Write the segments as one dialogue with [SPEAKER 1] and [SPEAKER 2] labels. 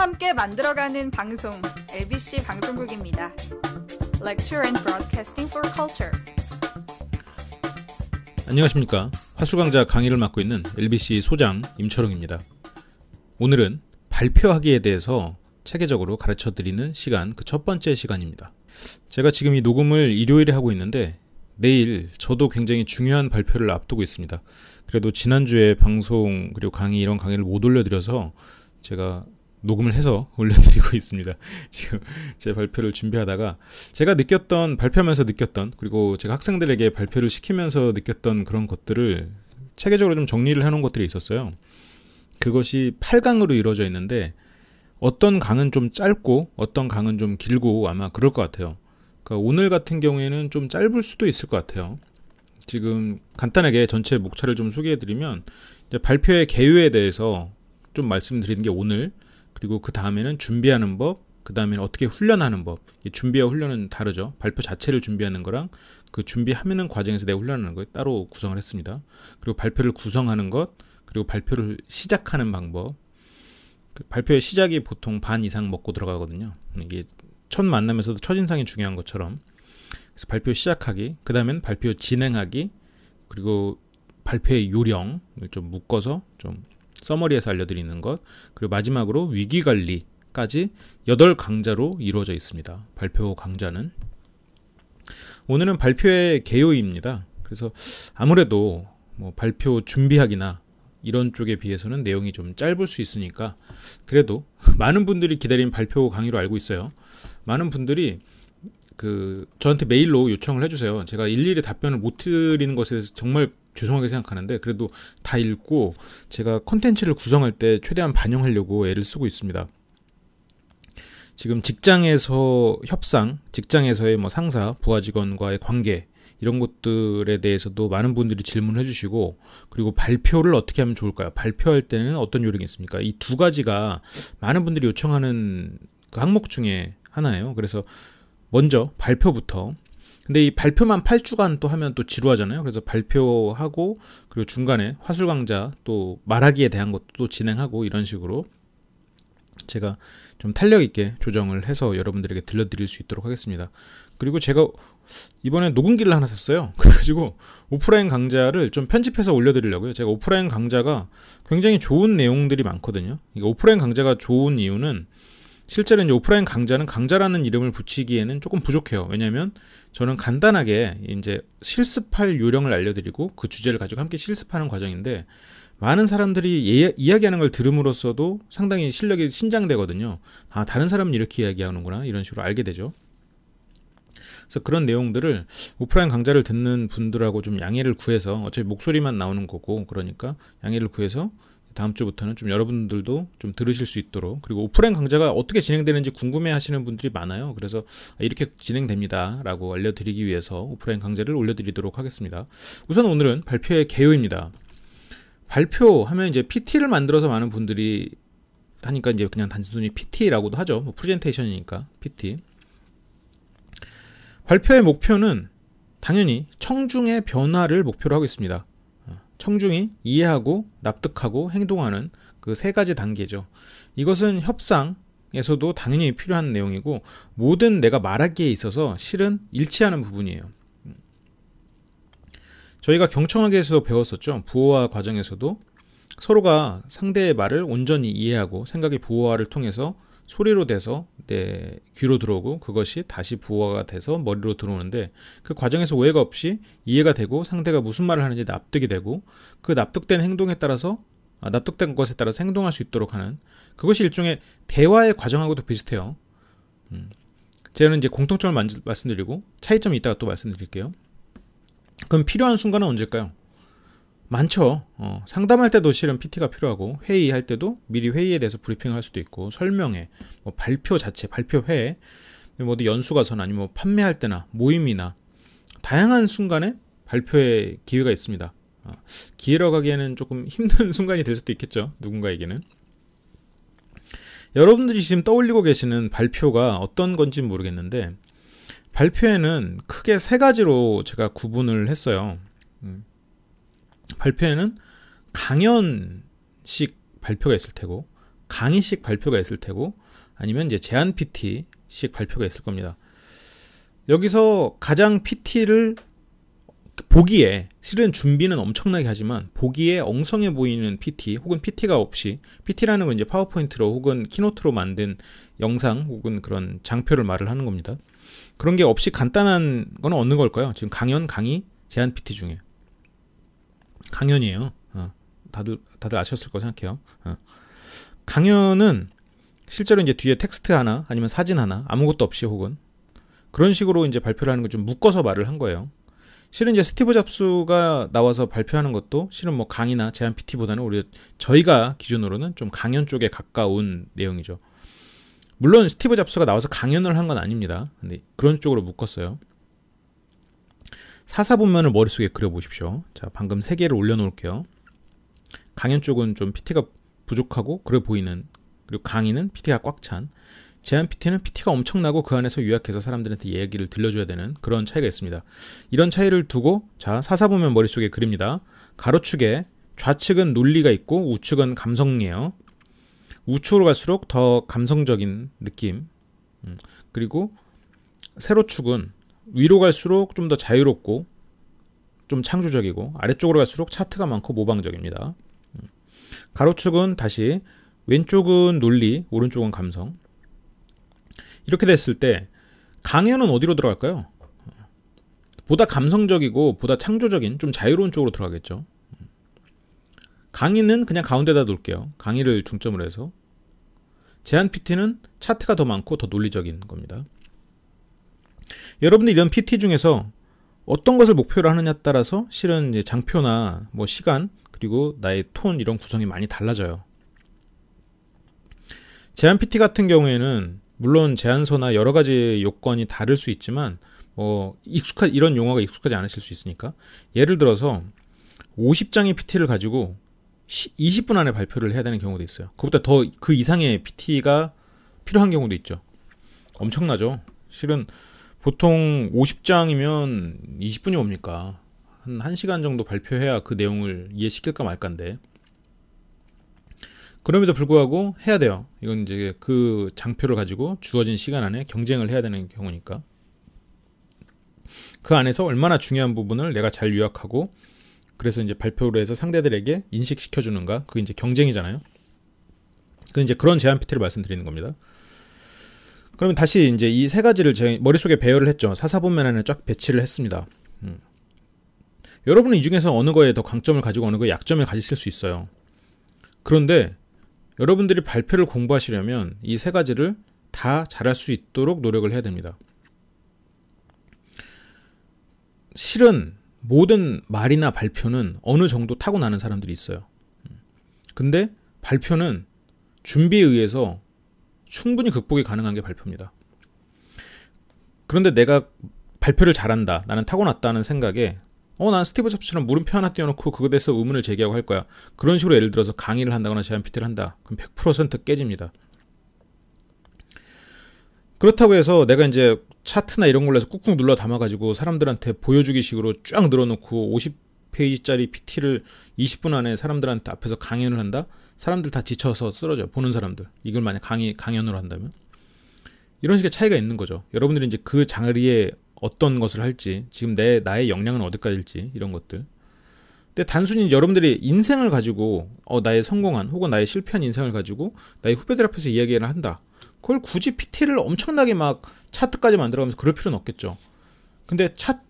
[SPEAKER 1] 함께 만들어가는 방송 LBC 방송국입니다. Lecture and Broadcasting for Culture. 안녕하십니까. 화술강좌 강의를 맡고 있는 LBC 소장 임철웅입니다. 오늘은 발표하기에 대해서 체계적으로 가르쳐 드리는 시간, 그 첫 번째 시간입니다. 제가 지금 이 녹음을 일요일에 하고 있는데 내일 저도 굉장히 중요한 발표를 앞두고 있습니다. 그래도 지난주에 방송 그리고 강의 이런 강의를 못 올려드려서 제가 녹음을 해서 올려드리고 있습니다. 지금 제 발표를 준비하다가 제가 느꼈던 발표하면서 느꼈던 그리고 제가 학생들에게 발표를 시키면서 느꼈던 그런 것들을 체계적으로 좀 정리를 해놓은 것들이 있었어요. 그것이 8강으로 이루어져 있는데 어떤 강은 좀 짧고 어떤 강은 좀 길고 아마 그럴 것 같아요. 그러니까 오늘 같은 경우에는 좀 짧을 수도 있을 것 같아요. 지금 간단하게 전체 목차를 좀 소개해드리면 발표의 개요에 대해서 좀 말씀드리는 게 오늘 그리고 그 다음에는 준비하는 법, 그 다음에는 어떻게 훈련하는 법. 준비와 훈련은 다르죠. 발표 자체를 준비하는 거랑 그준비하면은 과정에서 내가 훈련하는 거에 따로 구성을 했습니다. 그리고 발표를 구성하는 것, 그리고 발표를 시작하는 방법. 그 발표의 시작이 보통 반 이상 먹고 들어가거든요. 이게 첫 만남에서도 첫인상이 중요한 것처럼. 그래서 발표 시작하기, 그 다음엔 발표 진행하기, 그리고 발표의 요령을 좀 묶어서 좀 써머리에서 알려드리는 것, 그리고 마지막으로 위기관리까지 8강자로 이루어져 있습니다. 발표 강좌는. 오늘은 발표의 개요입니다. 그래서 아무래도 뭐 발표 준비하기나 이런 쪽에 비해서는 내용이 좀 짧을 수 있으니까 그래도 많은 분들이 기다린 발표 강의로 알고 있어요. 많은 분들이 그 저한테 메일로 요청을 해주세요. 제가 일일이 답변을 못 드리는 것에 대해서 정말 죄송하게 생각하는데 그래도 다 읽고 제가 컨텐츠를 구성할 때 최대한 반영하려고 애를 쓰고 있습니다. 지금 직장에서 협상, 직장에서의 뭐 상사, 부하 직원과의 관계 이런 것들에 대해서도 많은 분들이 질문해 을 주시고 그리고 발표를 어떻게 하면 좋을까요? 발표할 때는 어떤 요령이 있습니까? 이 두 가지가 많은 분들이 요청하는 그 항목 중에 하나예요. 그래서 먼저 발표부터 근데 이 발표만 8주간 또 하면 또 지루하잖아요. 그래서 발표하고 그리고 중간에 화술 강좌 또 말하기에 대한 것도 진행하고 이런 식으로 제가 좀 탄력 있게 조정을 해서 여러분들에게 들려드릴 수 있도록 하겠습니다. 그리고 제가 이번에 녹음기를 하나 샀어요. 그래가지고 오프라인 강좌를 좀 편집해서 올려드리려고요. 제가 오프라인 강좌가 굉장히 좋은 내용들이 많거든요. 오프라인 강좌가 좋은 이유는 실제로 이 오프라인 강좌는 강좌라는 이름을 붙이기에는 조금 부족해요. 왜냐하면 저는 간단하게 이제 실습할 요령을 알려드리고 그 주제를 가지고 함께 실습하는 과정인데 많은 사람들이 예, 이야기하는 걸 들음으로써도 상당히 실력이 신장되거든요. 아 다른 사람은 이렇게 이야기하는구나 이런 식으로 알게 되죠. 그래서 그런 내용들을 오프라인 강좌를 듣는 분들하고 좀 양해를 구해서 어차피 목소리만 나오는 거고 그러니까 양해를 구해서 다음 주부터는 좀 여러분들도 좀 들으실 수 있도록 그리고 오프라인 강좌가 어떻게 진행되는지 궁금해 하시는 분들이 많아요. 그래서 아, 이렇게 진행됩니다. 라고 알려드리기 위해서 오프라인 강좌를 올려드리도록 하겠습니다. 우선 오늘은 발표의 개요입니다. 발표하면 이제 PT를 만들어서 많은 분들이 하니까 이제 그냥 단순히 PT라고도 하죠. 뭐 프레젠테이션이니까 PT. 발표의 목표는 당연히 청중의 변화를 목표로 하고 있습니다. 청중이 이해하고 납득하고 행동하는 그 세 가지 단계죠. 이것은 협상에서도 당연히 필요한 내용이고 모든 내가 말하기에 있어서 실은 일치하는 부분이에요. 저희가 경청하기에서도 배웠었죠. 부호화 과정에서도 서로가 상대의 말을 온전히 이해하고 생각의 부호화를 통해서 소리로 돼서 내 네, 귀로 들어오고 그것이 다시 부화가 돼서 머리로 들어오는데 그 과정에서 오해가 없이 이해가 되고 상대가 무슨 말을 하는지 납득이 되고 그 납득된 행동에 따라서 아, 납득된 것에 따라서 행동할 수 있도록 하는 그것이 일종의 대화의 과정하고도 비슷해요. 음. 저는 이제 공통점을 만지, 말씀드리고 차이점이 있다가 또 말씀드릴게요. 그럼 필요한 순간은 언제일까요? 많죠. 어, 상담할 때도 실은 PT가 필요하고 회의할 때도 미리 회의에 대해서 브리핑할 수도 있고 설명회, 뭐 발표 자체, 발표회, 뭐 어디 연수 가서나 아니면 뭐 판매할 때나 모임이나 다양한 순간에 발표의 기회가 있습니다. 어, 기회로가기에는 조금 힘든 순간이 될 수도 있겠죠. 누군가에게는. 여러분들이 지금 떠올리고 계시는 발표가 어떤 건지 모르겠는데 발표회는 크게 세 가지로 제가 구분을 했어요. 음. 발표에는 강연식 발표가 있을 테고 강의식 발표가 있을 테고 아니면 이제 제한 PT식 발표가 있을 겁니다. 여기서 가장 PT를 보기에 실은 준비는 엄청나게 하지만 보기에 엉성해 보이는 PT 혹은 PT가 없이 PT라는 건 이제 파워포인트로 혹은 키노트로 만든 영상 혹은 그런 장표를 말을 하는 겁니다. 그런 게 없이 간단한 건 어느 걸까요? 지금 강연, 강의, 제한 PT 중에 강연이에요. 어, 다들 다들 아셨을 거 생각해요. 어. 강연은 실제로 이제 뒤에 텍스트 하나 아니면 사진 하나 아무것도 없이 혹은 그런 식으로 이제 발표를 하는 걸 좀 묶어서 말을 한 거예요. 실은 이제 스티브 잡스가 나와서 발표하는 것도 실은 뭐 강의나 제한 PT보다는 오히 저희가 기준으로는 좀 강연 쪽에 가까운 내용이죠. 물론 스티브 잡스가 나와서 강연을 한 건 아닙니다. 근데 그런 쪽으로 묶었어요. 사사분면을 머릿속에 그려보십시오. 자, 방금 세 개를 올려놓을게요. 강연 쪽은 좀 PT가 부족하고 그래 보이는 그리고 강의는 PT가 꽉 찬 제한 PT는 PT가 엄청나고 그 안에서 요약해서 사람들한테 얘기를 들려줘야 되는 그런 차이가 있습니다. 이런 차이를 두고 자사사분면 머릿속에 그립니다. 가로축에 좌측은 논리가 있고 우측은 감성이에요. 우측으로 갈수록 더 감성적인 느낌 음, 그리고 세로축은 위로 갈수록 좀 더 자유롭고 좀 창조적이고 아래쪽으로 갈수록 차트가 많고 모방적입니다. 음. 가로축은 다시 왼쪽은 논리, 오른쪽은 감성. 이렇게 됐을 때 강연은 어디로 들어갈까요? 보다 감성적이고 보다 창조적인 좀 자유로운 쪽으로 들어가겠죠. 강의는 그냥 가운데다 놓을게요. 강의를 중점으로 해서 제한 PT는 차트가 더 많고 더 논리적인 겁니다. 여러분들 이런 PT 중에서 어떤 것을 목표로 하느냐 에 따라서 실은 이제 장표나 뭐 시간 그리고 나의 톤 이런 구성이 많이 달라져요. 제한 PT 같은 경우에는 물론 제한서나 여러 가지 요건이 다를 수 있지만 뭐 익숙한 이런 용어가 익숙하지 않으실 수 있으니까 예를 들어서 50장의 PT를 가지고 20분 안에 발표를 해야 되는 경우도 있어요. 그보다 것더그 이상의 PT가 필요한 경우도 있죠. 엄청나죠. 실은 보통 50장이면 20분이 옵니까? 한 1시간 정도 발표해야 그 내용을 이해시킬까 말까인데. 그럼에도 불구하고 해야 돼요. 이건 이제 그 장표를 가지고 주어진 시간 안에 경쟁을 해야 되는 경우니까. 그 안에서 얼마나 중요한 부분을 내가 잘 요약하고 그래서 이제 발표를 해서 상대들에게 인식시켜주는가 그게 이제 경쟁이잖아요. 그 이제 그런 제한 피트를 말씀드리는 겁니다. 그러면 다시 이제 이 세 가지를 제 머릿속에 배열을 했죠. 사사분면안에 쫙 배치를 했습니다. 음. 여러분은 이 중에서 어느 거에 더 강점을 가지고 어느 거에 약점을 가지실 수 있어요. 그런데 여러분들이 발표를 공부하시려면 이 세 가지를 다 잘할 수 있도록 노력을 해야 됩니다. 실은 모든 말이나 발표는 어느 정도 타고나는 사람들이 있어요. 음. 근데 발표는 준비에 의해서 충분히 극복이 가능한 게 발표입니다. 그런데 내가 발표를 잘한다. 나는 타고났다는 생각에 어, 난 스티브 잡스처럼 물음표 하나 띄워놓고 그거에 대해서 의문을 제기하고 할 거야. 그런 식으로 예를 들어서 강의를 한다거나 제안 피트를 한다. 그럼 100% 깨집니다. 그렇다고 해서 내가 이제 차트나 이런 걸로 해서 꾹꾹 눌러 담아가지고 사람들한테 보여주기 식으로 쫙 늘어놓고 50 페이지짜리 PT를 20분 안에 사람들한테 앞에서 강연을 한다? 사람들 다 지쳐서 쓰러져 보는 사람들. 이걸 만약 강의 강연으로 한다면 이런 식의 차이가 있는 거죠. 여러분들이 이제 그 장르에 어떤 것을 할지, 지금 내 나의 역량은 어디까지일지 이런 것들. 근데 단순히 여러분들이 인생을 가지고 어 나의 성공한 혹은 나의 실패한 인생을 가지고 나의 후배들 앞에서 이야기를 한다. 그걸 굳이 PT를 엄청나게 막 차트까지 만들어가면서 그럴 필요는 없겠죠. 근데 차트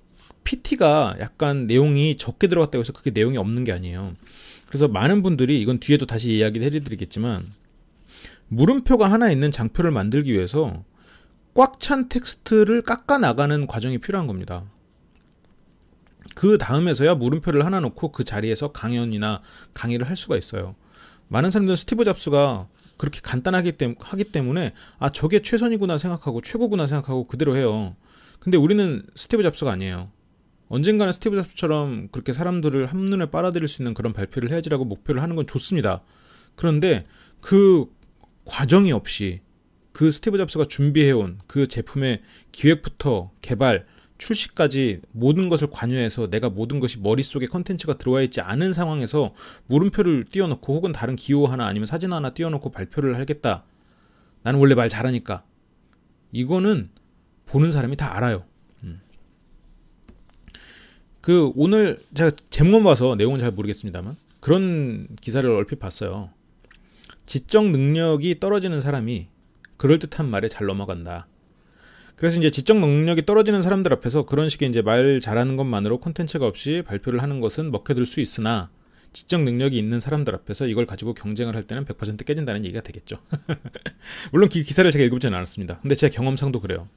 [SPEAKER 1] PT가 약간 내용이 적게 들어갔다고 해서 그게 내용이 없는 게 아니에요. 그래서 많은 분들이 이건 뒤에도 다시 이야기를 해드리겠지만 물음표가 하나 있는 장표를 만들기 위해서 꽉 찬 텍스트를 깎아 나가는 과정이 필요한 겁니다. 그 다음에서야 물음표를 하나 놓고 그 자리에서 강연이나 강의를 할 수가 있어요. 많은 사람들은 스티브 잡스가 그렇게 간단하기 때문에 하기 때문에 아 저게 최선이구나 생각하고 최고구나 생각하고 그대로 해요. 근데 우리는 스티브 잡스가 아니에요. 언젠가는 스티브 잡스처럼 그렇게 사람들을 한눈에 빨아들일 수 있는 그런 발표를 해야지라고 목표를 하는 건 좋습니다. 그런데 그 과정이 없이 그 스티브 잡스가 준비해온 그 제품의 기획부터 개발, 출시까지 모든 것을 관여해서 내가 모든 것이 머릿속에 컨텐츠가 들어와 있지 않은 상황에서 물음표를 띄워놓고 혹은 다른 기호 하나 아니면 사진 하나 띄워놓고 발표를 하겠다. 나는 원래 말 잘하니까. 이거는 보는 사람이 다 알아요. 그 오늘 제가 제목만 봐서 내용은 잘 모르겠습니다만 그런 기사를 얼핏 봤어요. 지적 능력이 떨어지는 사람이 그럴듯한 말에 잘 넘어간다. 그래서 이제 지적 능력이 떨어지는 사람들 앞에서 그런 식의 이제 말 잘하는 것만으로 콘텐츠가 없이 발표를 하는 것은 먹혀들 수 있으나 지적 능력이 있는 사람들 앞에서 이걸 가지고 경쟁을 할 때는 100% 깨진다는 얘기가 되겠죠. 물론 기, 사를 제가 읽어보진 않았습니다. 근데 제 경험상도 그래요.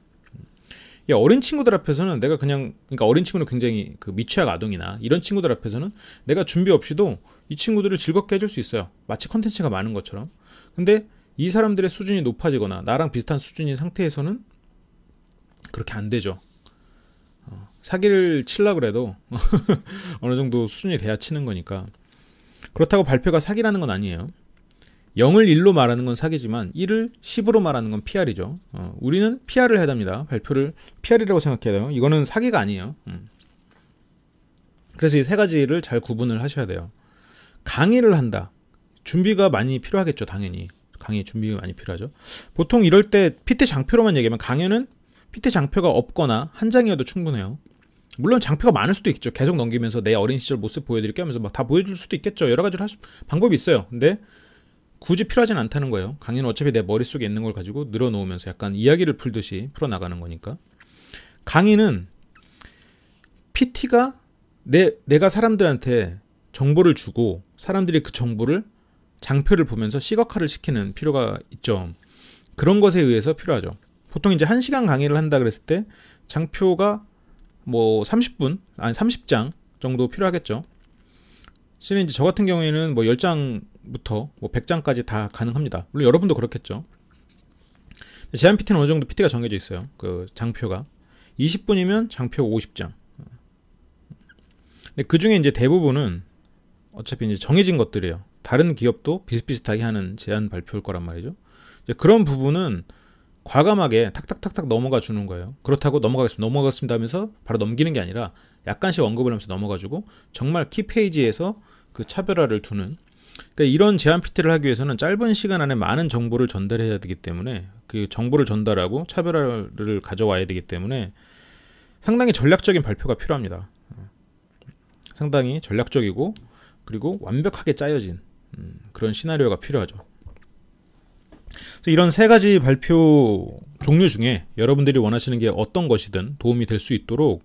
[SPEAKER 1] 이 어린 친구들 앞에서는 내가 그냥 그러니까 어린 친구는 굉장히 그 미취학 아동이나 이런 친구들 앞에서는 내가 준비 없이도 이 친구들을 즐겁게 해줄 수 있어요. 마치 컨텐츠가 많은 것처럼. 근데 이 사람들의 수준이 높아지거나 나랑 비슷한 수준인 상태에서는 그렇게 안 되죠. 어, 사기를 칠라 그래도 어느 정도 수준이 돼야 치는 거니까. 그렇다고 발표가 사기라는 건 아니에요. 0을 1로 말하는 건 사기지만 1을 10으로 말하는 건 PR이죠. 어, 우리는 PR을 해야 됩니다. 발표를 PR이라고 생각해야 돼요. 이거는 사기가 아니에요. 음. 그래서 이 세 가지를 잘 구분을 하셔야 돼요. 강의를 한다. 준비가 많이 필요하겠죠, 당연히. 강의 준비가 많이 필요하죠. 보통 이럴 때 피트 장표로만 얘기하면 강연은 피트 장표가 없거나 한 장이어도 충분해요. 물론 장표가 많을 수도 있죠. 계속 넘기면서 내 어린 시절 모습 보여드릴게 하면서 막 다 보여줄 수도 있겠죠. 여러 가지로 할 수, 방법이 있어요. 근데 굳이 필요하진 않다는 거예요. 강의는 어차피 내 머릿속에 있는 걸 가지고 늘어놓으면서 약간 이야기를 풀듯이 풀어나가는 거니까. 강의는 PT가 내, 내가 사람들한테 정보를 주고 사람들이 그 정보를 장표를 보면서 시각화를 시키는 필요가 있죠. 그런 것에 의해서 필요하죠. 보통 이제 1시간 강의를 한다 그랬을 때 장표가 뭐 30분, 아니 30장 정도 필요하겠죠. 실은 이제 저 같은 경우에는 뭐 10장 장부터 뭐 100장까지 다 가능합니다. 물론 여러분도 그렇겠죠. 제한 PT는 어느 정도 PT가 정해져 있어요. 그 장표가 20분이면 장표 50장. 근데 그 중에 이제 대부분은 어차피 이제 정해진 것들이에요. 다른 기업도 비슷비슷하게 하는 제한 발표일 거란 말이죠. 그런 부분은 과감하게 탁탁탁탁 넘어가 주는 거예요. 그렇다고 넘어가겠습니다. 넘어가겠습니다 하면서 바로 넘기는 게 아니라 약간씩 언급을 하면서 넘어가주고 정말 키페이지에서 그 차별화를 두는 그러니까 이런 제한 PT를 하기 위해서는 짧은 시간 안에 많은 정보를 전달해야 되기 때문에 그 정보를 전달하고 차별화를 가져와야 되기 때문에 상당히 전략적인 발표가 필요합니다. 상당히 전략적이고 그리고 완벽하게 짜여진 음, 그런 시나리오가 필요하죠. 이런 세 가지 발표 종류 중에 여러분들이 원하시는 게 어떤 것이든 도움이 될 수 있도록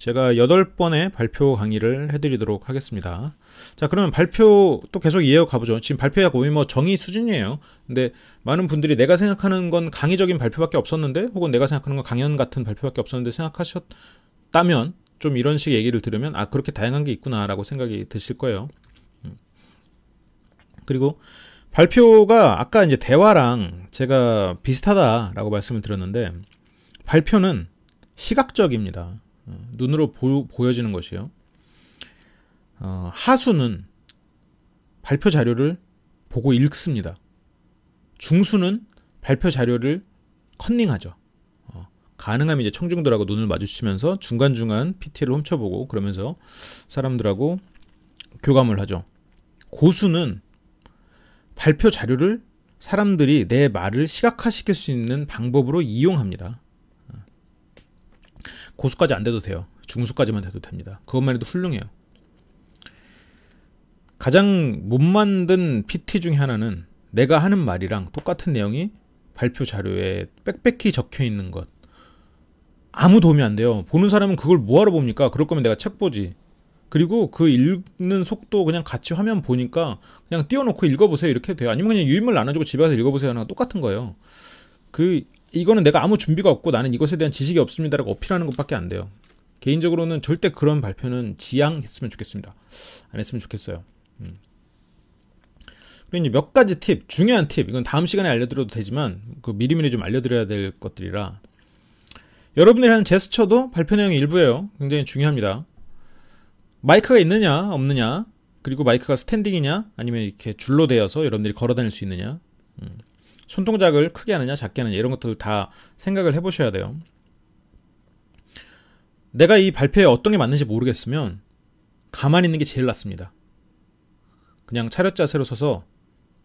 [SPEAKER 1] 제가 8번의 발표 강의를 해드리도록 하겠습니다. 자, 그러면 발표 또 계속 이해해 가보죠. 지금 발표야 거의 뭐 정의 수준이에요. 근데 많은 분들이 내가 생각하는 건 강의적인 발표밖에 없었는데, 혹은 내가 생각하는 건 강연 같은 발표밖에 없었는데 생각하셨다면, 좀 이런 식의 얘기를 들으면, 아, 그렇게 다양한 게 있구나라고 생각이 드실 거예요. 음. 그리고 발표가 아까 이제 대화랑 제가 비슷하다라고 말씀을 드렸는데, 발표는 시각적입니다. 눈으로 보, 여지는 것이요. 어, 하수는 발표 자료를 보고 읽습니다. 중수는 발표 자료를 컨닝하죠. 어, 가능하면 이제 청중들하고 눈을 마주치면서 중간중간 PT를 훔쳐보고 그러면서 사람들하고 교감을 하죠. 고수는 발표 자료를 사람들이 내 말을 시각화시킬 수 있는 방법으로 이용합니다. 고수까지 안 돼도 돼요. 중수까지만 돼도 됩니다. 그것만 해도 훌륭해요. 가장 못 만든 PT 중에 하나는 내가 하는 말이랑 똑같은 내용이 발표 자료에 빽빽히 적혀 있는 것. 아무 도움이 안 돼요. 보는 사람은 그걸 뭐하러 봅니까? 그럴 거면 내가 책 보지. 그리고 그 읽는 속도 그냥 같이 화면 보니까 그냥 띄워놓고 읽어보세요. 이렇게 돼요. 아니면 그냥 유인물 나눠주고 집에 가서 읽어보세요. 하나 똑같은 거예요. 그 이거는 내가 아무 준비가 없고 나는 이것에 대한 지식이 없습니다라고 어필하는 것밖에 안 돼요. 개인적으로는 절대 그런 발표는 지양했으면 좋겠습니다. 안 했으면 좋겠어요. 음. 그리고 이제 몇 가지 팁, 중요한 팁, 이건 다음 시간에 알려드려도 되지만, 그 미리미리 좀 알려드려야 될 것들이라. 여러분들이 하는 제스처도 발표 내용의 일부예요. 굉장히 중요합니다. 마이크가 있느냐, 없느냐, 그리고 마이크가 스탠딩이냐, 아니면 이렇게 줄로 되어서 여러분들이 걸어 다닐 수 있느냐. 음. 손동작을 크게 하느냐 작게 하느냐 이런 것들 다 생각을 해보셔야 돼요. 내가 이 발표에 어떤 게 맞는지 모르겠으면 가만히 있는 게 제일 낫습니다. 그냥 차렷 자세로 서서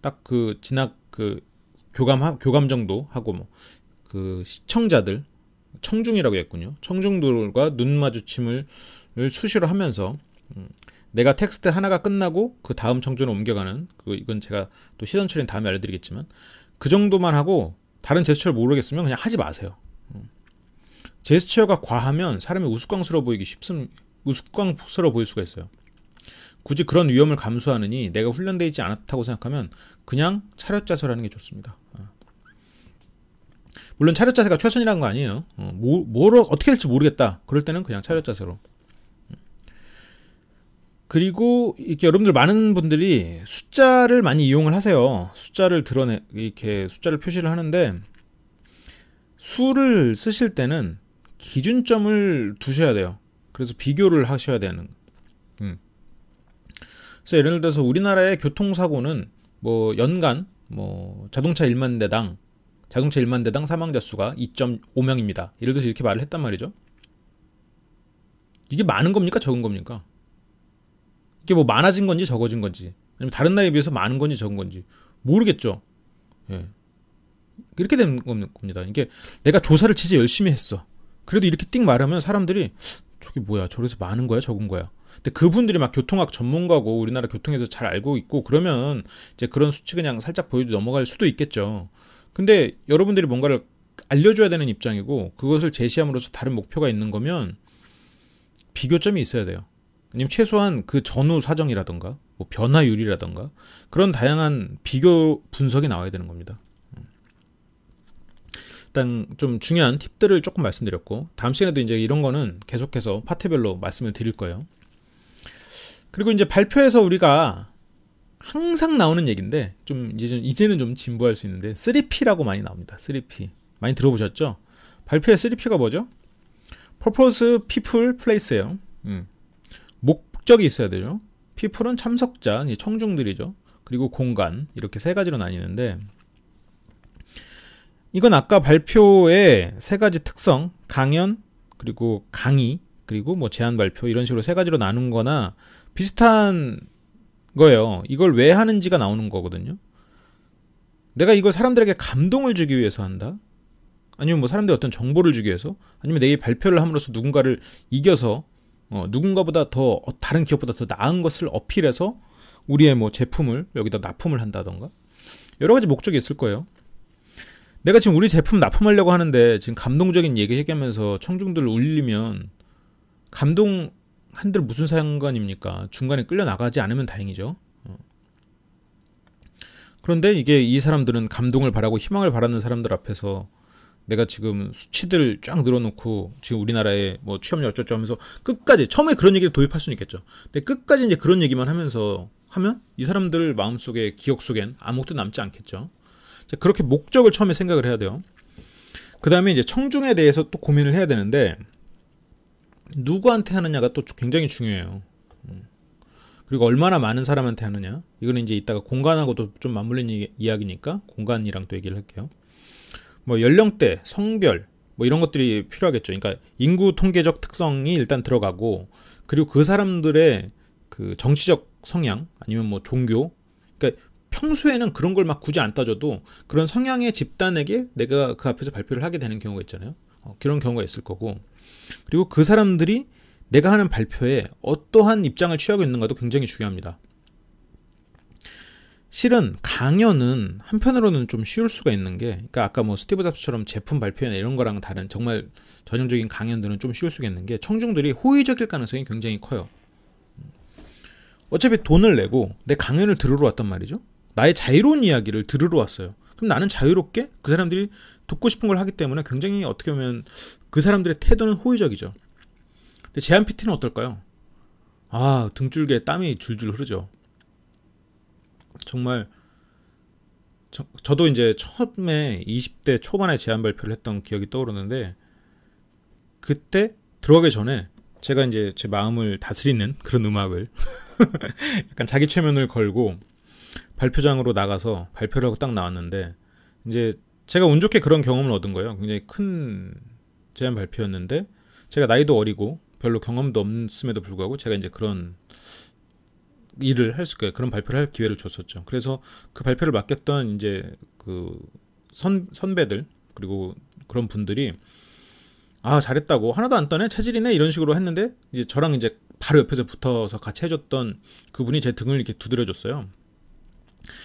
[SPEAKER 1] 딱 그 진학 그 교감 교감 정도 하고 뭐 그 시청자들 청중이라고 했군요. 청중들과 눈 마주침을 수시로 하면서 음, 내가 텍스트 하나가 끝나고 그 다음 청중으로 옮겨가는 그 이건 제가 또 시선 처리는 다음에 알려드리겠지만 그 정도만 하고 다른 제스처를 모르겠으면 그냥 하지 마세요. 음. 제스처가 과하면 사람이 우스꽝스러워 보이기 쉽습 우스꽝스러워 보일 수가 있어요. 굳이 그런 위험을 감수하느니 내가 훈련되어 있지 않았다고 생각하면 그냥 차렷 자세라는 게 좋습니다. 어. 물론 차렷 자세가 최선이라는 거 아니에요. 어, 뭐, 뭘 어떻게 할지 모르겠다. 그럴 때는 그냥 차렷 자세로. 그리고 이렇게 여러분들 많은 분들이 숫자를 많이 이용을 하세요. 숫자를 드러내 이렇게 숫자를 표시를 하는데 수를 쓰실 때는 기준점을 두셔야 돼요. 그래서 비교를 하셔야 되는. 음. 그래서 예를 들어서 우리나라의 교통사고는 뭐 연간 뭐 자동차 1만 대당 자동차 1만 대당 사망자 수가 2.5명입니다. 예를 들어서 이렇게 말을 했단 말이죠. 이게 많은 겁니까? 적은 겁니까? 이게 뭐 많아진 건지 적어진 건지 아니면 다른 나이에 비해서 많은 건지 적은 건지 모르겠죠. 예. 이렇게 되는 겁니다. 이게 내가 조사를 진짜 열심히 했어. 그래도 이렇게 띵 말하면 사람들이 저게 뭐야? 저래서 많은 거야? 적은 거야? 근데 그분들이 막 교통학 전문가고 우리나라 교통에서 잘 알고 있고 그러면 이제 그런 수치 그냥 살짝 보여도 넘어갈 수도 있겠죠. 근데 여러분들이 뭔가를 알려줘야 되는 입장이고 그것을 제시함으로써 다른 목표가 있는 거면 비교점이 있어야 돼요. 아니면 최소한 그 전후 사정이라던가 뭐 변화율이라던가 그런 다양한 비교 분석이 나와야 되는 겁니다. 일단 좀 중요한 팁들을 조금 말씀드렸고 다음 시간에도 이제 이런 거는 계속해서 파트별로 말씀을 드릴 거예요. 그리고 이제 발표에서 우리가 항상 나오는 얘기인데 좀 이제 이제는 좀 진보할 수 있는데 3P라고 많이 나옵니다. 3P 많이 들어보셨죠? 발표의 3P가 뭐죠? Purpose, People, Place예요. 음. 목적이 있어야 되죠. 피플은 참석자, 청중들이죠. 그리고 공간 이렇게 세 가지로 나뉘는데 이건 아까 발표의 세 가지 특성, 강연, 그리고 강의, 그리고 뭐 제안 발표 이런 식으로 세 가지로 나눈 거나 비슷한 거예요. 이걸 왜 하는지가 나오는 거거든요. 내가 이걸 사람들에게 감동을 주기 위해서 한다? 아니면 뭐 사람들이 어떤 정보를 주기 위해서? 아니면 내일 발표를 함으로써 누군가를 이겨서 어, 누군가보다 더 어, 다른 기업보다 더 나은 것을 어필해서 우리의 뭐 제품을 여기다 납품을 한다던가 여러 가지 목적이 있을 거예요. 내가 지금 우리 제품 납품하려고 하는데 지금 감동적인 얘기 얘기하면서 청중들을 울리면 감동 한들 무슨 상관입니까? 중간에 끌려 나가지 않으면 다행이죠. 어. 그런데 이게 이 사람들은 감동을 바라고 희망을 바라는 사람들 앞에서 내가 지금 수치들 쫙 늘어놓고 지금 우리나라에 뭐 취업률 어쩌죠 하면서 끝까지 처음에 그런 얘기를 도입할 수는 있겠죠. 근데 끝까지 이제 그런 얘기만 하면서 하면 이 사람들 마음속에 기억 속엔 아무것도 남지 않겠죠. 자, 그렇게 목적을 처음에 생각을 해야 돼요. 그 다음에 이제 청중에 대해서 또 고민을 해야 되는데 누구한테 하느냐가 또 굉장히 중요해요. 음. 그리고 얼마나 많은 사람한테 하느냐 이거는 이제 이따가 공간하고도 좀 맞물린 이야기니까 공간이랑 또 얘기를 할게요. 뭐 연령대, 성별 뭐 이런 것들이 필요하겠죠. 그러니까 인구 통계적 특성이 일단 들어가고 그리고 그 사람들의 그 정치적 성향 아니면 뭐 종교 그러니까 평소에는 그런 걸 막 굳이 안 따져도 그런 성향의 집단에게 내가 그 앞에서 발표를 하게 되는 경우가 있잖아요. 어, 그런 경우가 있을 거고 그리고 그 사람들이 내가 하는 발표에 어떠한 입장을 취하고 있는가도 굉장히 중요합니다. 실은 강연은 한편으로는 좀 쉬울 수가 있는 게, 그러니까 아까 뭐 스티브 잡스처럼 제품 발표나 이런 거랑 다른 정말 전형적인 강연들은 좀 쉬울 수가 있는 게 청중들이 호의적일 가능성이 굉장히 커요. 어차피 돈을 내고 내 강연을 들으러 왔단 말이죠. 나의 자유로운 이야기를 들으러 왔어요. 그럼 나는 자유롭게 그 사람들이 듣고 싶은 걸 하기 때문에 굉장히 어떻게 보면 그 사람들의 태도는 호의적이죠. 근데 제한 PT는 어떨까요? 아, 등줄기에 땀이 줄줄 흐르죠. 정말 저, 도 이제 처음에 20대 초반에 제안 발표를 했던 기억이 떠오르는데 그때 들어가기 전에 제가 이제 제 마음을 다스리는 그런 음악을 약간 자기 최면을 걸고 발표장으로 나가서 발표를 하고 딱 나왔는데 이제 제가 운 좋게 그런 경험을 얻은 거예요. 굉장히 큰 제안 발표였는데 제가 나이도 어리고 별로 경험도 없음에도 불구하고 제가 이제 그런 일을 할 수, 거예 그런 발표를 할 기회를 줬었죠. 그래서 그 발표를 맡겼던 이제 그 선, 선배들 그리고 그런 분들이 아 잘했다고 하나도 안 떠네 체질이네 이런 식으로 했는데 이제 저랑 이제 바로 옆에서 붙어서 같이 해줬던 그분이 제 등을 이렇게 두드려줬어요.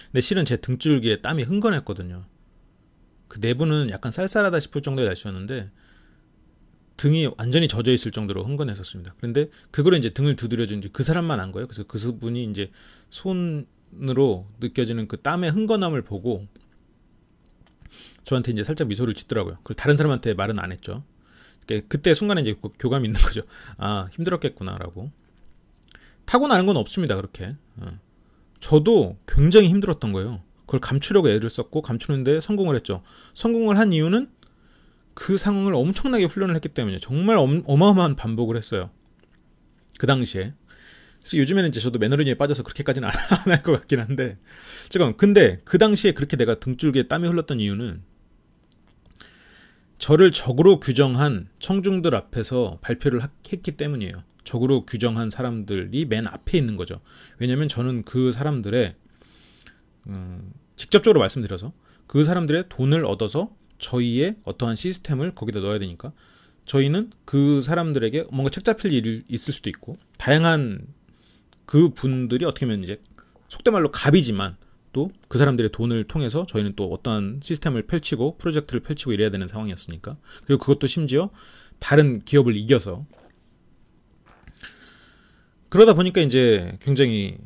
[SPEAKER 1] 근데 실은 제 등줄기에 땀이 흥건했거든요. 그 내부는 약간 쌀쌀하다 싶을 정도의 날씨였는데 등이 완전히 젖어 있을 정도로 흥건했었습니다. 그런데 그걸 이제 등을 두드려준 그 사람만 안 거예요. 그래서 그분이 이제 손으로 느껴지는 그 땀의 흥건함을 보고 저한테 이제 살짝 미소를 짓더라고요. 그걸 다른 사람한테 말은 안 했죠. 그때 순간에 이제 교감이 있는 거죠. 아 힘들었겠구나라고. 타고나는 건 없습니다. 그렇게. 어. 저도 굉장히 힘들었던 거예요. 그걸 감추려고 애를 썼고 감추는데 성공을 했죠. 성공을 한 이유는 그 상황을 엄청나게 훈련을 했기 때문에 정말 어마어마한 반복을 했어요. 그 당시에. 그래서 요즘에는 이제 저도 매너리즘에 빠져서 그렇게까지는 안 할 것 같긴 한데 지금 근데 그 당시에 그렇게 내가 등줄기에 땀이 흘렀던 이유는 저를 적으로 규정한 청중들 앞에서 발표를 했기 때문이에요. 적으로 규정한 사람들이 맨 앞에 있는 거죠. 왜냐면 저는 그 사람들의 음, 직접적으로 말씀드려서 그 사람들의 돈을 얻어서 저희의 어떠한 시스템을 거기다 넣어야 되니까 저희는 그 사람들에게 뭔가 책 잡힐 일이 있을 수도 있고 다양한 그 분들이 어떻게 보면 이제 속된 말로 갑이지만 또 그 사람들의 돈을 통해서 저희는 또 어떠한 시스템을 펼치고 프로젝트를 펼치고 이래야 되는 상황이었으니까 그리고 그것도 심지어 다른 기업을 이겨서 그러다 보니까 이제 굉장히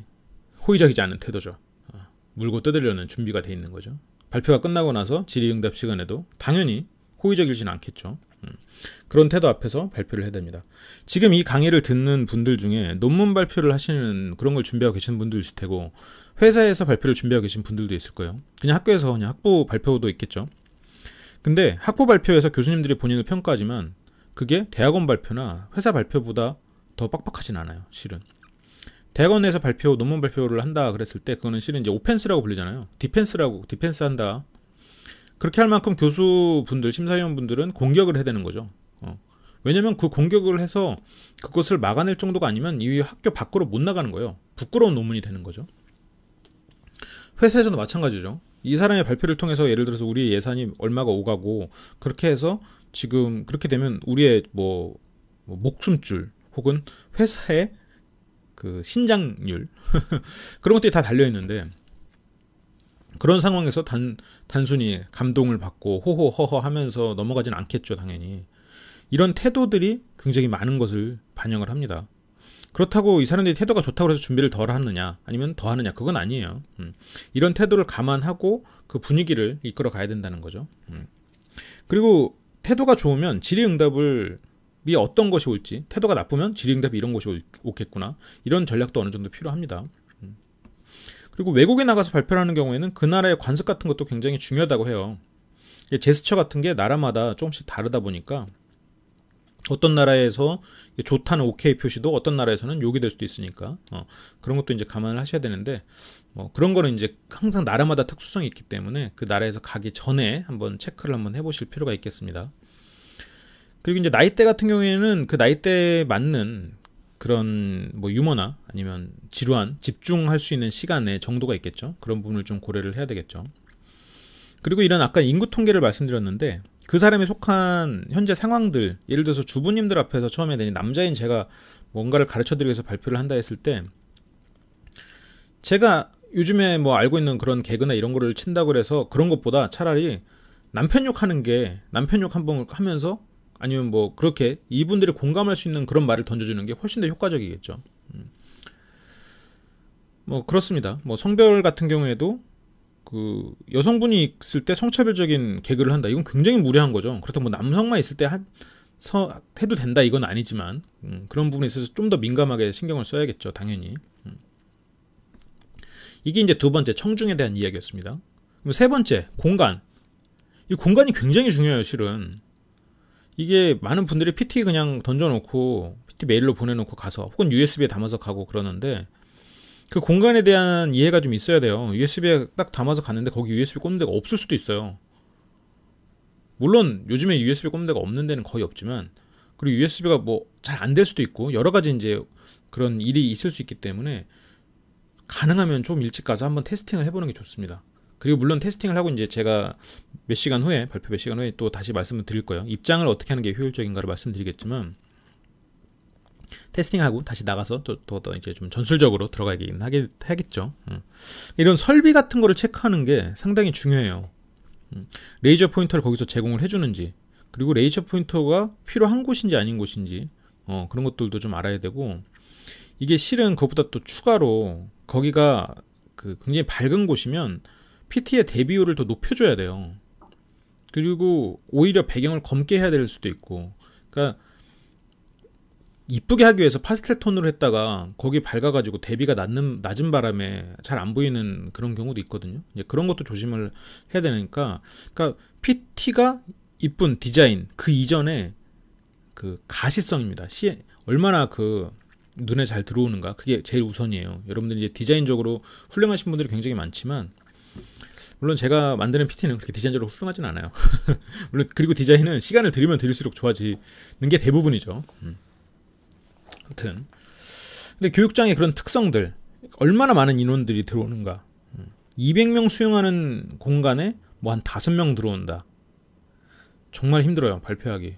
[SPEAKER 1] 호의적이지 않은 태도죠. 아, 물고 뜯으려는 준비가 돼 있는 거죠. 발표가 끝나고 나서 질의응답 시간에도 당연히 호의적이진 않겠죠. 음. 그런 태도 앞에서 발표를 해야 됩니다. 지금 이 강의를 듣는 분들 중에 논문 발표를 하시는 그런 걸 준비하고 계신 분도 있을 테고 회사에서 발표를 준비하고 계신 분들도 있을 거예요. 그냥 학교에서 그냥 학부 발표도 있겠죠. 근데 학부 발표에서 교수님들이 본인을 평가하지만 그게 대학원 발표나 회사 발표보다 더 빡빡하진 않아요, 실은. 대학원에서 발표 논문 발표를 한다 그랬을 때 그거는 실은 이제 오펜스라고 불리잖아요. 디펜스라고 디펜스 한다. 그렇게 할 만큼 교수분들 심사위원분들은 공격을 해야 되는 거죠. 어. 왜냐면 그 공격을 해서 그것을 막아낼 정도가 아니면 이 학교 밖으로 못 나가는 거예요. 부끄러운 논문이 되는 거죠. 회사에서도 마찬가지죠. 이 사람의 발표를 통해서 예를 들어서 우리의 예산이 얼마가 오가고 그렇게 해서 지금 그렇게 되면 우리의 뭐, 뭐 목숨줄 혹은 회사의 그 신장률 그런 것들이 다 달려 있는데 그런 상황에서 단 단순히 감동을 받고 호호허허 하면서 넘어가진 않겠죠 당연히 이런 태도들이 굉장히 많은 것을 반영을 합니다. 그렇다고 이 사람들이 태도가 좋다고 해서 준비를 덜 하느냐 아니면 더 하느냐 그건 아니에요. 음. 이런 태도를 감안하고 그 분위기를 이끌어 가야 된다는 거죠. 음. 그리고 태도가 좋으면 질의응답을 답이 어떤 것이 올지 태도가 나쁘면 질의응답이 이런 것이 올, 오겠구나 이런 전략도 어느 정도 필요합니다. 음. 그리고 외국에 나가서 발표를 하는 경우에는 그 나라의 관습 같은 것도 굉장히 중요하다고 해요. 제스처 같은 게 나라마다 조금씩 다르다 보니까 어떤 나라에서 좋다는 오케이 표시도 어떤 나라에서는 욕이 될 수도 있으니까 어, 그런 것도 이제 감안을 하셔야 되는데 뭐 그런 거는 이제 항상 나라마다 특수성이 있기 때문에 그 나라에서 가기 전에 한번 체크를 한번 해보실 필요가 있겠습니다. 그리고 이제 나이대 같은 경우에는 그 나이대에 맞는 그런 뭐 유머나 아니면 지루한 집중할 수 있는 시간의 정도가 있겠죠. 그런 부분을 좀 고려를 해야 되겠죠. 그리고 이런 아까 인구 통계를 말씀드렸는데 그 사람이 속한 현재 상황들 예를 들어서 주부님들 앞에서 처음에 되니 남자인 제가 뭔가를 가르쳐드리기 위해서 발표를 한다 했을 때 제가 요즘에 뭐 알고 있는 그런 개그나 이런 거를 친다고 해서 그런 것보다 차라리 남편 욕하는 게 남편 욕 한 번 하면서 아니면 뭐 그렇게 이분들이 공감할 수 있는 그런 말을 던져주는 게 훨씬 더 효과적이겠죠. 음. 뭐 그렇습니다. 뭐 성별 같은 경우에도 그 여성분이 있을 때 성차별적인 개그를 한다. 이건 굉장히 무례한 거죠. 그렇다고 뭐 남성만 있을 때 한, 서, 해도 된다 이건 아니지만 음, 그런 부분에 있어서 좀 더 민감하게 신경을 써야겠죠. 당연히. 음. 이게 이제 두 번째 청중에 대한 이야기였습니다. 세 번째 공간. 이 공간이 굉장히 중요해요. 실은 이게 많은 분들이 PT 그냥 던져놓고 PT 메일로 보내놓고 가서 혹은 USB에 담아서 가고 그러는데 그 공간에 대한 이해가 좀 있어야 돼요. USB에 딱 담아서 갔는데 거기 USB 꽂는 데가 없을 수도 있어요. 물론 요즘에 USB 꽂는 데가 없는 데는 거의 없지만 그리고 USB가 뭐 잘 안 될 수도 있고 여러 가지 이제 그런 일이 있을 수 있기 때문에 가능하면 좀 일찍 가서 한번 테스팅을 해보는 게 좋습니다. 그리고 물론 테스팅을 하고 이제 제가 몇 시간 후에 발표 몇 시간 후에 또 다시 말씀을 드릴 거예요. 입장을 어떻게 하는 게 효율적인가를 말씀드리겠지만 테스팅하고 다시 나가서 또더 더 이제 좀 전술적으로 들어가긴 하겠, 하겠죠. 음. 이런 설비 같은 거를 체크하는 게 상당히 중요해요. 음. 레이저 포인터를 거기서 제공을 해주는지 그리고 레이저 포인터가 필요한 곳인지 아닌 곳인지 어, 그런 것들도 좀 알아야 되고 이게 실은 그것보다 또 추가로 거기가 그 굉장히 밝은 곳이면 PT의 대비율을 더 높여줘야 돼요. 그리고 오히려 배경을 검게 해야 될 수도 있고, 그러니까 이쁘게 하기 위해서 파스텔 톤으로 했다가 거기 밝아가지고 대비가 낮는, 낮은 바람에 잘 안 보이는 그런 경우도 있거든요. 그런 것도 조심을 해야 되니까, 그러니까 PT가 이쁜 디자인 그 이전에 그 가시성입니다. 시 얼마나 그 눈에 잘 들어오는가 그게 제일 우선이에요. 여러분들 이제 디자인적으로 훌륭하신 분들이 굉장히 많지만 물론 제가 만드는 PT는 그렇게 디자인적으로 훌륭하진 않아요. 물론 그리고 디자인은 시간을 들이면 들일수록 좋아지는 게 대부분이죠. 음. 아무튼 근데 교육장의 그런 특성들 얼마나 많은 인원들이 들어오는가. 200명 음. 수용하는 공간에 뭐 한 5명 들어온다. 정말 힘들어요. 발표하기.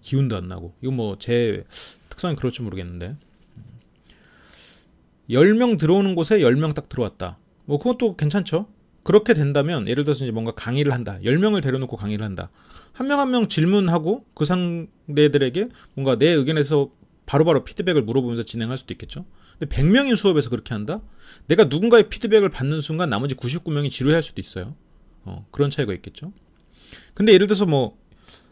[SPEAKER 1] 기운도 안 나고. 이거 뭐 제 특성이 그럴지 모르겠는데. 10명 들어오는 곳에 10명 딱 들어왔다. 뭐 그것도 괜찮죠. 그렇게 된다면 예를 들어서 이제 뭔가 강의를 한다. 10명을 데려놓고 강의를 한다. 한명 한명 한 명 질문하고 그 상대들에게 뭔가 내 의견에서 바로바로 피드백을 물어보면서 진행할 수도 있겠죠. 근데 100명인 수업에서 그렇게 한다? 내가 누군가의 피드백을 받는 순간 나머지 99명이 지루해할 수도 있어요. 어, 그런 차이가 있겠죠. 근데 예를 들어서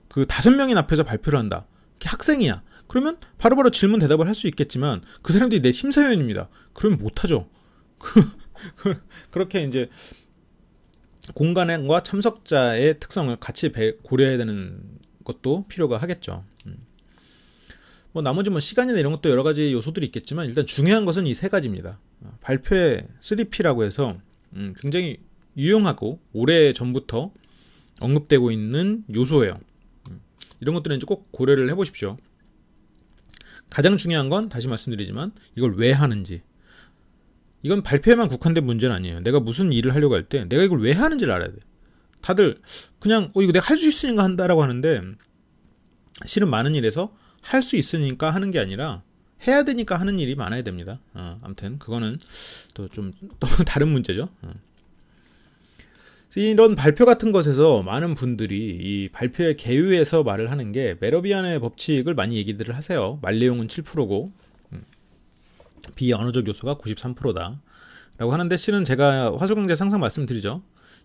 [SPEAKER 1] 뭐그5섯 명인 앞에서 발표를 한다. 학생이야. 그러면 바로바로 바로 질문 대답을 할 수 있겠지만 그 사람들이 내 심사위원입니다. 그러면 못하죠. 그렇게 이제 공간과 참석자의 특성을 같이 고려해야 되는 것도 필요가 하겠죠. 음. 뭐 나머지 뭐 시간이나 이런 것도 여러 가지 요소들이 있겠지만 일단 중요한 것은 이 세 가지입니다. 어, 발표의 3P라고 해서 음, 굉장히 유용하고 오래 전부터 언급되고 있는 요소예요. 음, 이런 것들은 이제 꼭 고려를 해보십시오. 가장 중요한 건 다시 말씀드리지만 이걸 왜 하는지 이건 발표에만 국한된 문제는 아니에요. 내가 무슨 일을 하려고 할 때 내가 이걸 왜 하는지를 알아야 돼. 다들 그냥 어 이거 내가 할 수 있으니까 한다라고 하는데 실은 많은 일에서 할 수 있으니까 하는 게 아니라 해야 되니까 하는 일이 많아야 됩니다. 어, 아무튼 그거는 또 좀또 또 다른 문제죠. 어. 이런 발표 같은 것에서 많은 분들이 이 발표의 개요에서 말을 하는 게 메러비안의 법칙을 많이 얘기들을 하세요. 말 내용은 7%고 비언어적 요소가 93%다. 라고 하는데 실은 제가 화소경제 상상 말씀드리죠.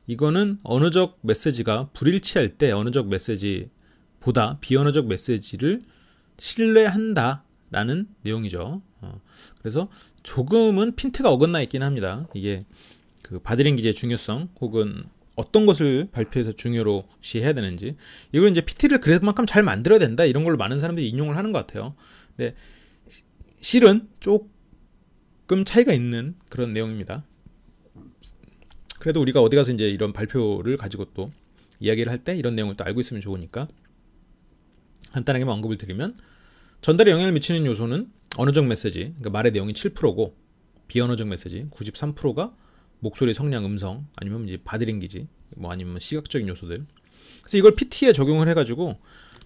[SPEAKER 1] 이거는 언어적 메시지가 불일치할 때 언어적 메시지보다 비언어적 메시지를 신뢰한다. 라는 내용이죠. 어, 그래서 조금은 핀트가 어긋나 있긴 합니다. 이게 그 바디랭 귀지의 중요성 혹은 어떤 것을 발표해서 중요시 로 해야 되는지 이걸 이제 PT를 그만큼 잘 만들어야 된다 이런 걸로 많은 사람들이 인용을 하는 것 같아요. 근데 실은 쪽 조금 차이가 있는 그런 내용입니다. 그래도 우리가 어디 가서 이제 이런 발표를 가지고 또 이야기를 할 때 이런 내용을 또 알고 있으면 좋으니까 간단하게만 언급을 드리면 전달에 영향을 미치는 요소는 언어적 메시지, 그러니까 말의 내용이 7%고 비언어적 메시지 93%가 목소리, 성량, 음성 아니면 이제 바디랭귀지 뭐 아니면 시각적인 요소들. 그래서 이걸 PT에 적용을 해가지고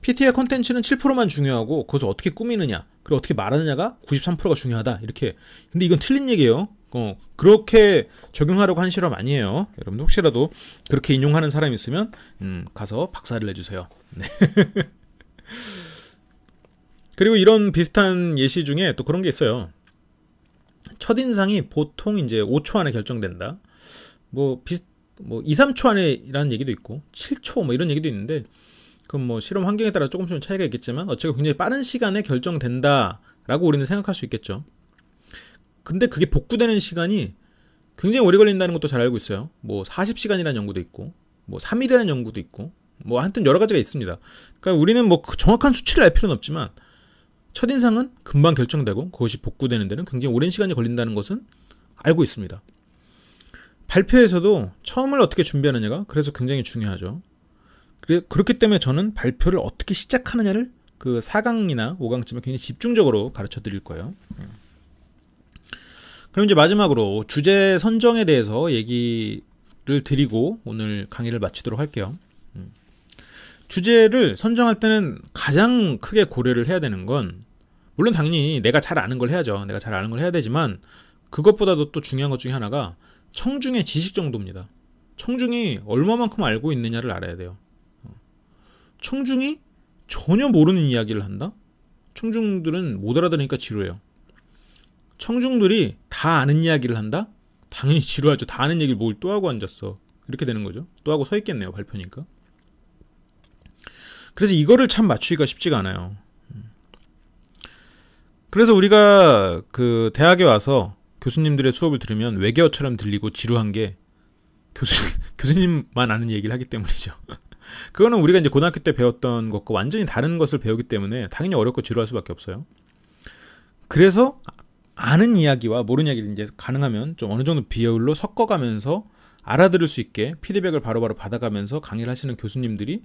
[SPEAKER 1] PT의 컨텐츠는 7%만 중요하고 그것을 어떻게 꾸미느냐 그리고 어떻게 말하느냐가 93%가 중요하다. 이렇게. 근데 이건 틀린 얘기예요. 어, 그렇게 적용하려고 한 실험 아니에요. 여러분 혹시라도 그렇게 인용하는 사람 있으면 음, 가서 박사를 내주세요. 네. 그리고 이런 비슷한 예시 중에 또 그런 게 있어요. 첫인상이 보통 이제 5초 안에 결정된다. 뭐, 비슷, 뭐, 2, 3초 안에라는 얘기도 있고, 7초 뭐 이런 얘기도 있는데, 그럼 뭐 실험 환경에 따라 조금씩 차이가 있겠지만 어쨌든 굉장히 빠른 시간에 결정된다라고 우리는 생각할 수 있겠죠. 근데 그게 복구되는 시간이 굉장히 오래 걸린다는 것도 잘 알고 있어요. 뭐 40시간이라는 연구도 있고 뭐 3일이라는 연구도 있고 뭐 하여튼 여러 가지가 있습니다. 그러니까 우리는 뭐그 정확한 수치를 알 필요는 없지만 첫인상은 금방 결정되고 그것이 복구되는 데는 굉장히 오랜 시간이 걸린다는 것은 알고 있습니다. 발표에서도 처음을 어떻게 준비하느냐가 그래서 굉장히 중요하죠. 그렇기 때문에 저는 발표를 어떻게 시작하느냐를 그 4강이나 5강쯤에 굉장히 집중적으로 가르쳐 드릴 거예요. 음. 그럼 이제 마지막으로 주제 선정에 대해서 얘기를 드리고 오늘 강의를 마치도록 할게요. 음. 주제를 선정할 때는 가장 크게 고려를 해야 되는 건 물론 당연히 내가 잘 아는 걸 해야죠. 내가 잘 아는 걸 해야 되지만 그것보다도 또 중요한 것 중에 하나가 청중의 지식 정도입니다. 청중이 얼마만큼 알고 있느냐를 알아야 돼요. 청중이 전혀 모르는 이야기를 한다? 청중들은 못 알아들으니까 지루해요. 청중들이 다 아는 이야기를 한다? 당연히 지루하죠. 다 아는 얘기를 뭘 또 하고 앉았어. 이렇게 되는 거죠. 또 하고 서 있겠네요. 발표니까. 그래서 이거를 참 맞추기가 쉽지가 않아요. 그래서 우리가 그 대학에 와서 교수님들의 수업을 들으면 외계어처럼 들리고 지루한 게 교수, 교수님만 아는 얘기를 하기 때문이죠. 그거는 우리가 이제 고등학교 때 배웠던 것과 완전히 다른 것을 배우기 때문에 당연히 어렵고 지루할 수밖에 없어요. 그래서 아는 이야기와 모르는 이야기를 이제 가능하면 좀 어느 정도 비율로 섞어가면서 알아들을 수 있게 피드백을 바로바로 받아가면서 강의를 하시는 교수님들이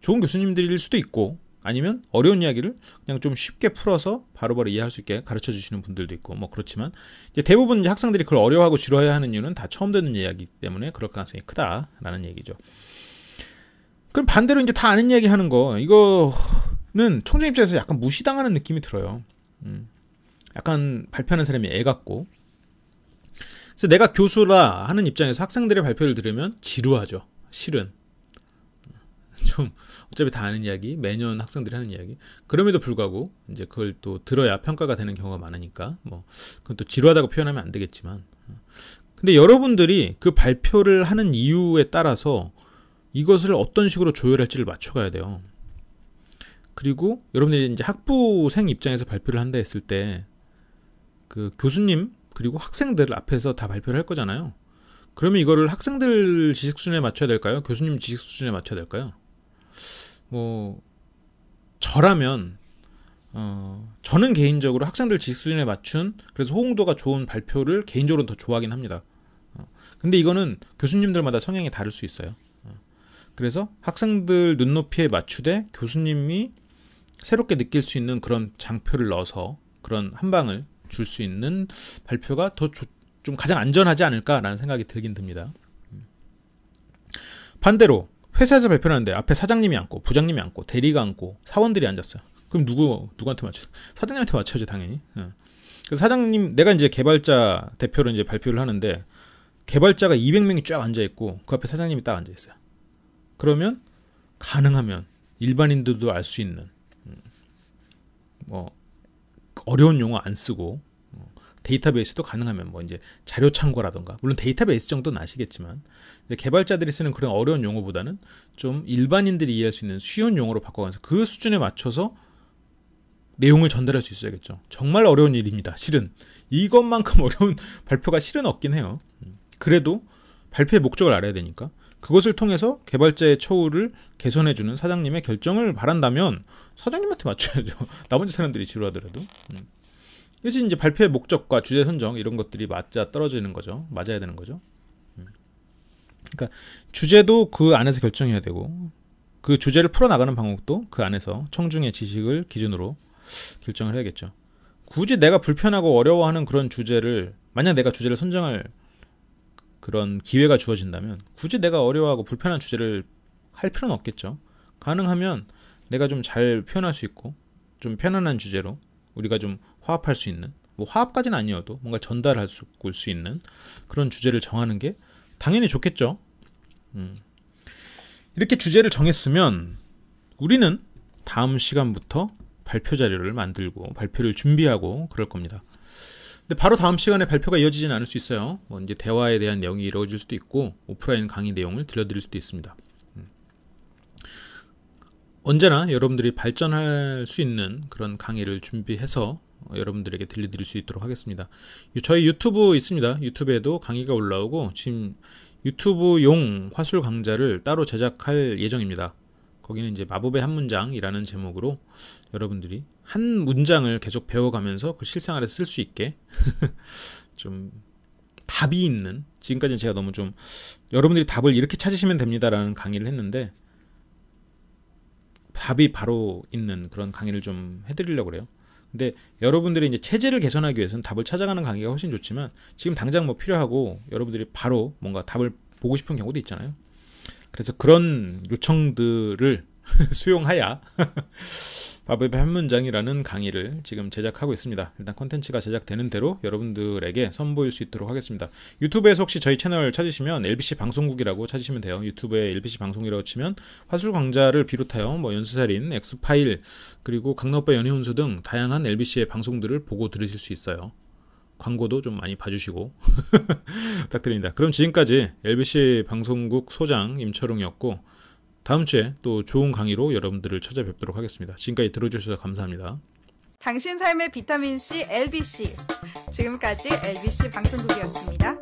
[SPEAKER 1] 좋은 교수님들일 수도 있고 아니면 어려운 이야기를 그냥 좀 쉽게 풀어서 바로바로 바로 이해할 수 있게 가르쳐 주시는 분들도 있고 뭐 그렇지만 이제 대부분 이제 학생들이 그걸 어려워하고 지루해하는 이유는 다 처음 듣는 이야기 때문에 그럴 가능성이 크다라는 얘기죠. 그럼 반대로 이제 다 아는 이야기 하는 거 이거는 청중 입장에서 약간 무시당하는 느낌이 들어요. 음. 약간 발표하는 사람이 애 같고. 그래서 내가 교수라 하는 입장에서 학생들의 발표를 들으면 지루하죠. 실은 좀 어차피 다 아는 이야기, 매년 학생들이 하는 이야기. 그럼에도 불구하고 이제 그걸 또 들어야 평가가 되는 경우가 많으니까 뭐 그건 또 지루하다고 표현하면 안 되겠지만. 근데 여러분들이 그 발표를 하는 이유에 따라서 이것을 어떤 식으로 조율할지를 맞춰가야 돼요. 그리고 여러분들이 이제 학부생 입장에서 발표를 한다 했을 때 그 교수님 그리고 학생들 앞에서 다 발표를 할 거잖아요. 그러면 이거를 학생들 지식 수준에 맞춰야 될까요? 교수님 지식 수준에 맞춰야 될까요? 뭐 저라면 어, 저는 개인적으로 학생들 지식 수준에 맞춘 그래서 호응도가 좋은 발표를 개인적으로 더 좋아하긴 합니다. 어, 근데 이거는 교수님들마다 성향이 다를 수 있어요. 그래서 학생들 눈높이에 맞추되 교수님이 새롭게 느낄 수 있는 그런 장표를 넣어서 그런 한 방을 줄 수 있는 발표가 더 좀 가장 안전하지 않을까라는 생각이 들긴 듭니다. 반대로 회사에서 발표를 하는데 앞에 사장님이 앉고 부장님이 앉고 대리가 앉고 사원들이 앉았어요. 그럼 누구 누구한테 맞춰? 사장님한테 맞춰야지 당연히. 그 사장님 내가 이제 개발자 대표로 이제 발표를 하는데 개발자가 200명이 쫙 앉아 있고 그 앞에 사장님이 딱 앉아 있어요. 그러면 가능하면 일반인들도 알 수 있는 음, 뭐 어려운 용어 안 쓰고 어, 데이터베이스도 가능하면 뭐 이제 자료 창고라던가 물론 데이터베이스 정도는 아시겠지만 개발자들이 쓰는 그런 어려운 용어보다는 좀 일반인들이 이해할 수 있는 쉬운 용어로 바꿔가면서 그 수준에 맞춰서 내용을 전달할 수 있어야겠죠. 정말 어려운 일입니다. 실은 이것만큼 어려운 발표가 실은 없긴 해요. 음, 그래도 발표의 목적을 알아야 되니까 그것을 통해서 개발자의 처우를 개선해주는 사장님의 결정을 바란다면 사장님한테 맞춰야죠. 나머지 사람들이 지루하더라도. 음. 그래서 이제 발표의 목적과 주제 선정 이런 것들이 맞아 떨어지는 거죠. 맞아야 되는 거죠. 음. 그러니까 주제도 그 안에서 결정해야 되고 그 주제를 풀어나가는 방법도 그 안에서 청중의 지식을 기준으로 결정을 해야겠죠. 굳이 내가 불편하고 어려워하는 그런 주제를 만약 내가 주제를 선정을 그런 기회가 주어진다면 굳이 내가 어려워하고 불편한 주제를 할 필요는 없겠죠. 가능하면 내가 좀 잘 표현할 수 있고 좀 편안한 주제로 우리가 좀 화합할 수 있는 뭐 화합까지는 아니어도 뭔가 전달할 수, 수 있는 그런 주제를 정하는 게 당연히 좋겠죠. 음. 이렇게 주제를 정했으면 우리는 다음 시간부터 발표 자료를 만들고 발표를 준비하고 그럴 겁니다. 근데 바로 다음 시간에 발표가 이어지진 않을 수 있어요. 뭐 이제 대화에 대한 내용이 이루어질 수도 있고 오프라인 강의 내용을 들려드릴 수도 있습니다. 음. 언제나 여러분들이 발전할 수 있는 그런 강의를 준비해서 여러분들에게 들려드릴 수 있도록 하겠습니다. 저희 유튜브 있습니다. 유튜브에도 강의가 올라오고 지금 유튜브용 화술 강좌를 따로 제작할 예정입니다. 거기는 이제 마법의 한 문장이라는 제목으로 여러분들이 한 문장을 계속 배워가면서 그 실생활에 쓸 수 있게 좀 답이 있는 지금까지는 제가 너무 좀 여러분들이 답을 이렇게 찾으시면 됩니다라는 강의를 했는데 답이 바로 있는 그런 강의를 좀 해드리려고 그래요. 근데 여러분들이 이제 체제를 개선하기 위해서는 답을 찾아가는 강의가 훨씬 좋지만 지금 당장 뭐 필요하고 여러분들이 바로 뭔가 답을 보고 싶은 경우도 있잖아요. 그래서 그런 요청들을 수용하야 바벨 한문장이라는 강의를 지금 제작하고 있습니다. 일단 컨텐츠가 제작되는 대로 여러분들에게 선보일 수 있도록 하겠습니다. 유튜브에서 혹시 저희 채널 찾으시면 LBC 방송국이라고 찾으시면 돼요. 유튜브에 LBC 방송이라고 치면 화술강좌를 비롯하여 뭐 연쇄살인, 엑스파일, 그리고 강력배 연희운수등 다양한 LBC의 방송들을 보고 들으실 수 있어요. 광고도 좀 많이 봐주시고 부탁드립니다. 그럼 지금까지 LBC 방송국 소장 임철웅이었고 다음 주에 또 좋은 강의로 여러분들을 찾아뵙도록 하겠습니다. 지금까지 들어주셔서 감사합니다. 당신 삶의 비타민 C LBC 지금까지 LBC 방송국이었습니다.